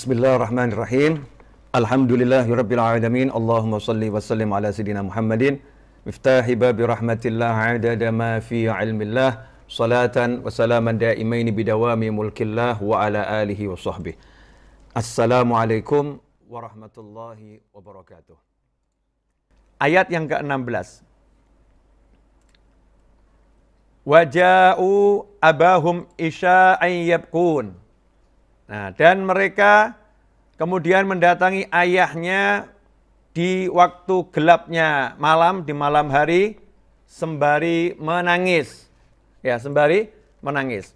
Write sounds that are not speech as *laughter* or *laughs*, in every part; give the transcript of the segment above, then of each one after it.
Bismillahirrahmanirrahim. Alhamdulillahirrabbilalamin. Allahumma salli wa sallim ala sidina Muhammadin. Miftahi babi rahmatillah adada ma fi ilmillah. Salatan wa salaman daimaini bidawami mulkillah wa ala alihi wa sahbih. Assalamualaikum warahmatullahi wabarakatuh. Ayat yang ke-16. Waja'u abahum isya'an yabkun. Nah, dan mereka kemudian mendatangi ayahnya di waktu gelapnya malam di malam hari sembari menangis. Ya, sembari menangis.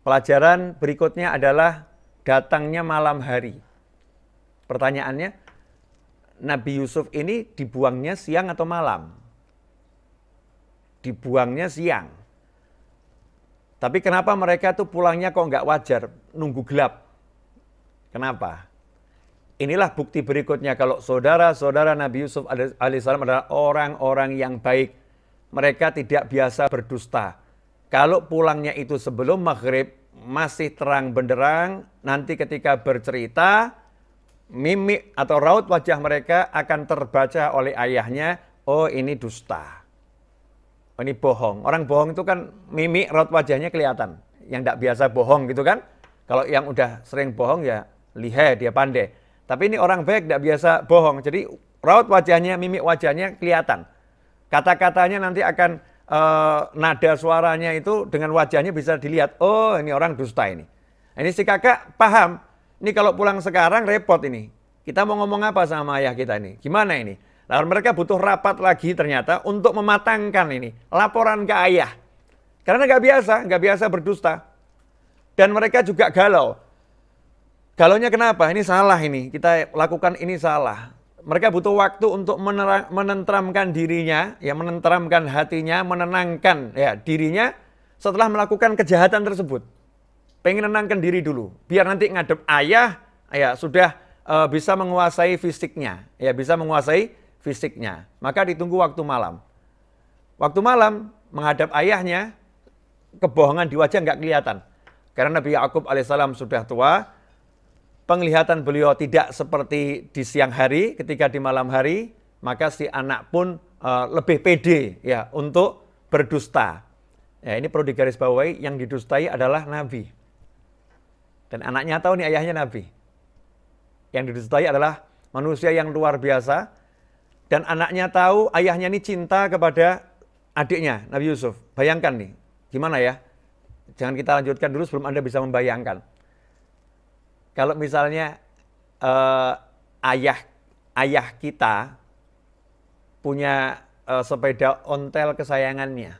Pelajaran berikutnya adalah datangnya malam hari. Pertanyaannya, Nabi Yusuf ini dibuangnya siang atau malam? Dibuangnya siang. Tapi kenapa mereka tuh pulangnya kok nggak wajar, nunggu gelap? Kenapa? Inilah bukti berikutnya kalau saudara-saudara Nabi Yusuf alaihissalam adalah orang-orang yang baik. Mereka tidak biasa berdusta. Kalau pulangnya itu sebelum maghrib, masih terang benderang, nanti ketika bercerita, mimik atau raut wajah mereka akan terbaca oleh ayahnya, oh ini dusta ini bohong. Orang bohong itu kan mimik raut wajahnya kelihatan. Yang tidak biasa bohong gitu kan. Kalau yang udah sering bohong ya lihe, dia pandai. Tapi ini orang baik tidak biasa bohong. Jadi raut wajahnya, mimik wajahnya kelihatan. Kata-katanya nanti akan e, nada suaranya itu dengan wajahnya bisa dilihat. Oh ini orang dusta ini. Nah, ini si kakak paham. Ini kalau pulang sekarang repot ini. Kita mau ngomong apa sama ayah kita ini? Gimana ini? Lalu nah, mereka butuh rapat lagi ternyata untuk mematangkan ini. Laporan ke ayah. Karena nggak biasa, nggak biasa berdusta. Dan mereka juga galau. Galaunya kenapa? Ini salah ini. Kita lakukan ini salah. Mereka butuh waktu untuk menerang, menentramkan dirinya, ya menentramkan hatinya, menenangkan ya dirinya setelah melakukan kejahatan tersebut. Pengen menenangkan diri dulu, biar nanti ngadep ayah, ya sudah uh, bisa menguasai fisiknya, ya bisa menguasai fisiknya. Maka ditunggu waktu malam. Waktu malam menghadap ayahnya, kebohongan di wajah nggak kelihatan. Karena Nabi Yakub alaihissalam sudah tua, penglihatan beliau tidak seperti di siang hari, ketika di malam hari, maka si anak pun uh, lebih pede ya untuk berdusta. Ya, ini perlu digarisbawahi, yang didustai adalah Nabi. Dan anaknya tahu nih ayahnya Nabi. Yang didustai adalah manusia yang luar biasa, dan anaknya tahu ayahnya ini cinta kepada adiknya Nabi Yusuf. Bayangkan nih, gimana ya? Jangan kita lanjutkan dulu sebelum Anda bisa membayangkan. Kalau misalnya eh, ayah ayah kita punya eh, sepeda ontel kesayangannya.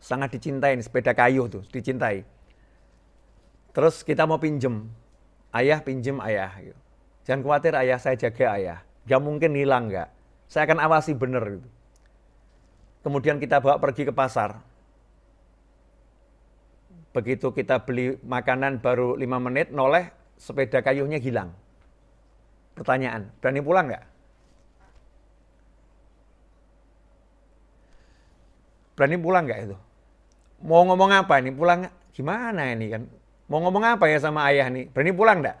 Sangat dicintai, sepeda kayu tuh, dicintai. Terus kita mau pinjem, ayah pinjem ayah. Gitu. Jangan khawatir ayah, saya jaga ayah. Gak mungkin hilang gak. Saya akan awasi bener. gitu. Kemudian kita bawa pergi ke pasar. Begitu kita beli makanan baru lima menit, noleh, sepeda kayunya hilang. Pertanyaan, berani pulang gak? Berani pulang gak itu? Mau ngomong apa ini? Pulang gimana ini kan? Mau ngomong apa ya sama ayah nih? Berani pulang nggak?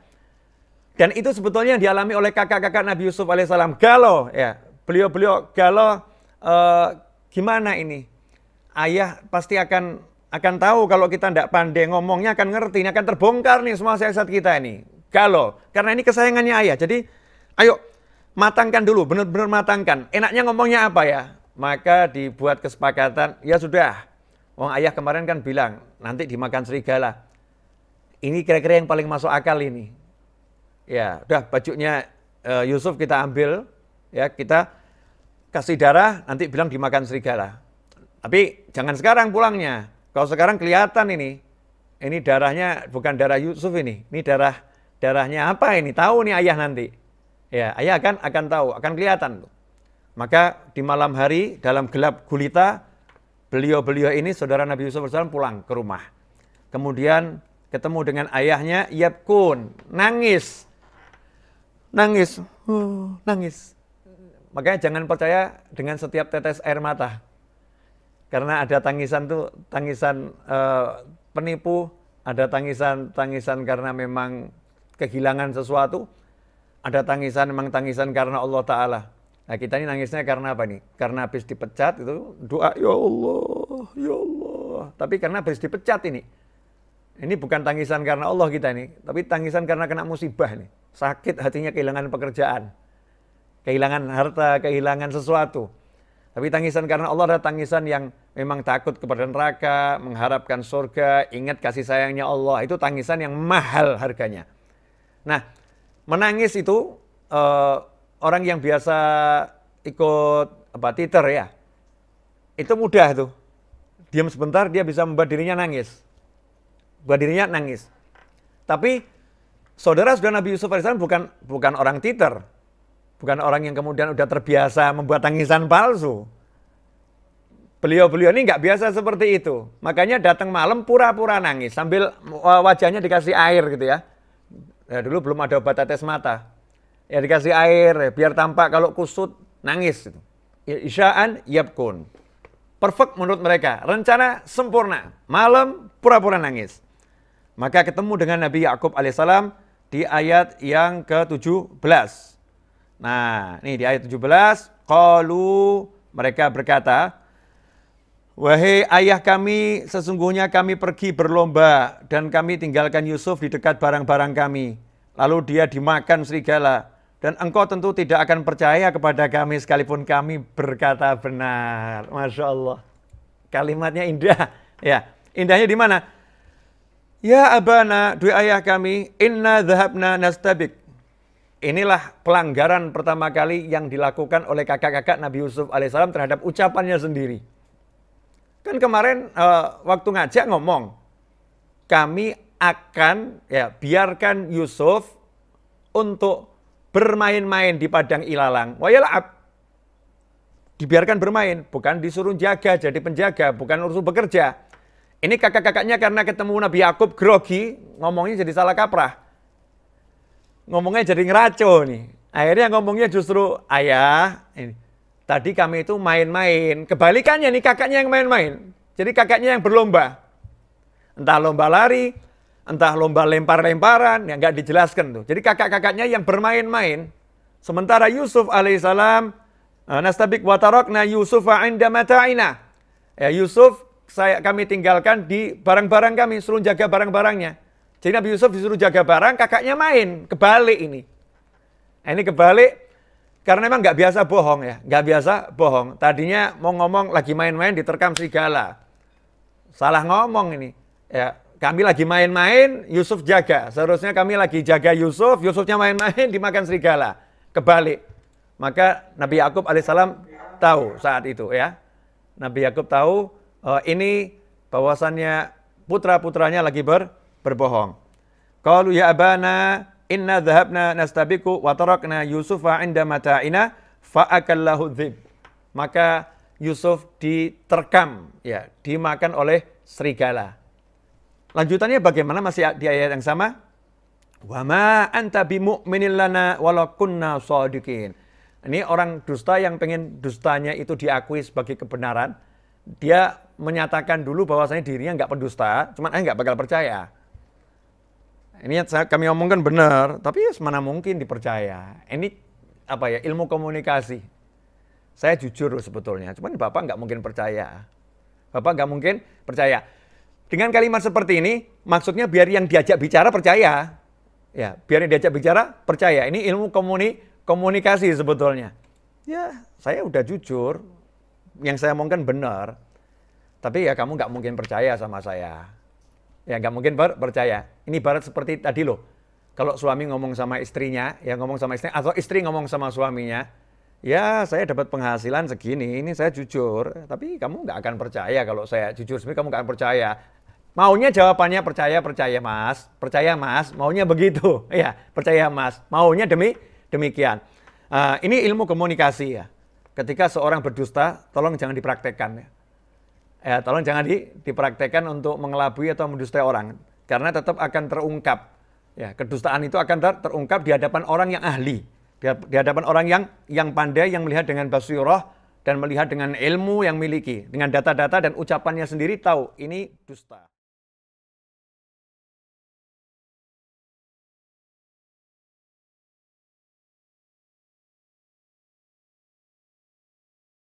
Dan itu sebetulnya yang dialami oleh kakak-kakak Nabi Yusuf alaihissalam. Galau ya, beliau-beliau galau eh, gimana ini? Ayah pasti akan akan tahu kalau kita tidak pandai ngomongnya akan ngerti, ini akan terbongkar nih semua siasat kita ini. Galau, karena ini kesayangannya ayah. Jadi ayo matangkan dulu, benar-benar matangkan. Enaknya ngomongnya apa ya? Maka dibuat kesepakatan, ya sudah. Wong ayah kemarin kan bilang, nanti dimakan serigala. Ini kira-kira yang paling masuk akal ini Ya, udah bajunya uh, eh, Yusuf kita ambil, ya kita kasih darah, nanti bilang dimakan serigala. Tapi jangan sekarang pulangnya. Kalau sekarang kelihatan ini, ini darahnya bukan darah Yusuf ini, ini darah darahnya apa ini? Tahu nih ayah nanti. Ya, ayah akan akan tahu, akan kelihatan Maka di malam hari dalam gelap gulita beliau-beliau ini saudara Nabi Yusuf bersalam pulang ke rumah. Kemudian ketemu dengan ayahnya Yabkun, nangis nangis, uh, nangis. Makanya jangan percaya dengan setiap tetes air mata. Karena ada tangisan tuh tangisan uh, penipu, ada tangisan tangisan karena memang kehilangan sesuatu, ada tangisan memang tangisan karena Allah Taala. Nah kita ini nangisnya karena apa nih? Karena habis dipecat itu doa ya Allah, ya Allah. Tapi karena habis dipecat ini, ini bukan tangisan karena Allah kita ini, tapi tangisan karena kena musibah nih sakit hatinya kehilangan pekerjaan, kehilangan harta, kehilangan sesuatu. Tapi tangisan karena Allah adalah tangisan yang memang takut kepada neraka, mengharapkan surga, ingat kasih sayangnya Allah. Itu tangisan yang mahal harganya. Nah, menangis itu eh, orang yang biasa ikut apa titer ya, itu mudah tuh. Diam sebentar dia bisa membuat dirinya nangis. Buat dirinya nangis. Tapi saudara sudah Nabi Yusuf alaihissalam bukan bukan orang titer. Bukan orang yang kemudian sudah terbiasa membuat tangisan palsu. Beliau-beliau ini nggak biasa seperti itu. Makanya datang malam pura-pura nangis sambil uh, wajahnya dikasih air gitu ya. ya dulu belum ada obat tetes mata. Ya dikasih air biar tampak kalau kusut nangis. Ishaan, gitu. ya, Isyaan yabkun. Perfect menurut mereka. Rencana sempurna. Malam pura-pura nangis. Maka ketemu dengan Nabi Yakub alaihissalam di ayat yang ke-17. Nah, ini di ayat 17, qalu mereka berkata, Wahai ayah kami, sesungguhnya kami pergi berlomba dan kami tinggalkan Yusuf di dekat barang-barang kami. Lalu dia dimakan serigala dan engkau tentu tidak akan percaya kepada kami sekalipun kami berkata benar. Masya Allah. Kalimatnya indah. Ya, indahnya di mana? Ya abana, dua ayah kami, inna zahabna nastabik. Inilah pelanggaran pertama kali yang dilakukan oleh kakak-kakak Nabi Yusuf alaihissalam terhadap ucapannya sendiri. Kan kemarin uh, waktu ngajak ngomong, kami akan ya biarkan Yusuf untuk bermain-main di padang ilalang. Wayalab dibiarkan bermain, bukan disuruh jaga jadi penjaga, bukan urusan bekerja. Ini kakak-kakaknya karena ketemu Nabi Yakub grogi, ngomongnya jadi salah kaprah. Ngomongnya jadi ngeraco nih. Akhirnya ngomongnya justru, ayah, ini. tadi kami itu main-main. Kebalikannya nih kakaknya yang main-main. Jadi kakaknya yang berlomba. Entah lomba lari, entah lomba lempar-lemparan, yang nggak dijelaskan tuh. Jadi kakak-kakaknya yang bermain-main. Sementara Yusuf alaihissalam, eh, nastabik watarokna Yusufa inda mata'ina. Ya, Yusuf saya kami tinggalkan di barang-barang kami, suruh jaga barang-barangnya. Jadi Nabi Yusuf disuruh jaga barang, kakaknya main, kebalik ini. Nah, ini kebalik karena memang nggak biasa bohong ya, nggak biasa bohong. Tadinya mau ngomong lagi main-main diterkam serigala. Salah ngomong ini. Ya, kami lagi main-main, Yusuf jaga. Seharusnya kami lagi jaga Yusuf, Yusufnya main-main *laughs* dimakan serigala. Kebalik. Maka Nabi Yakub alaihissalam tahu saat itu ya. Nabi Yakub tahu uh, ini bahwasannya putra-putranya lagi ber, berbohong. Qalu ya abana inna dhahabna nastabiku wa tarakna Yusufa inda mata'ina fa'akallahu dhib. Maka Yusuf diterkam, ya, dimakan oleh serigala. Lanjutannya bagaimana masih di ayat yang sama? Wa ma anta bimu'minin lana walau kunna Ini orang dusta yang pengen dustanya itu diakui sebagai kebenaran. Dia menyatakan dulu bahwasanya dirinya nggak pendusta, cuman eh nggak bakal percaya. Ini saya, kami omongkan benar, tapi ya mana mungkin dipercaya. Ini apa ya ilmu komunikasi. Saya jujur sebetulnya, cuman bapak nggak mungkin percaya. Bapak nggak mungkin percaya. Dengan kalimat seperti ini, maksudnya biar yang diajak bicara percaya. Ya, biar yang diajak bicara percaya. Ini ilmu komuni, komunikasi sebetulnya. Ya, saya udah jujur, yang saya omongkan benar. Tapi ya kamu nggak mungkin percaya sama saya. Ya nggak mungkin ber percaya. Ini barat seperti tadi loh. Kalau suami ngomong sama istrinya, ya ngomong sama istrinya, atau istri ngomong sama suaminya, ya saya dapat penghasilan segini, ini saya jujur. Tapi kamu nggak akan percaya kalau saya jujur. Sebenarnya kamu nggak akan percaya. Maunya jawabannya percaya, percaya mas, percaya mas, maunya begitu. *laughs* ya percaya mas, maunya demi demikian. Uh, ini ilmu komunikasi ya. Ketika seorang berdusta, tolong jangan dipraktekkan ya eh, tolong jangan di, dipraktekkan untuk mengelabui atau mendustai orang karena tetap akan terungkap ya kedustaan itu akan ter, terungkap di hadapan orang yang ahli di, di hadapan orang yang yang pandai yang melihat dengan basyurah dan melihat dengan ilmu yang miliki dengan data-data dan ucapannya sendiri tahu ini dusta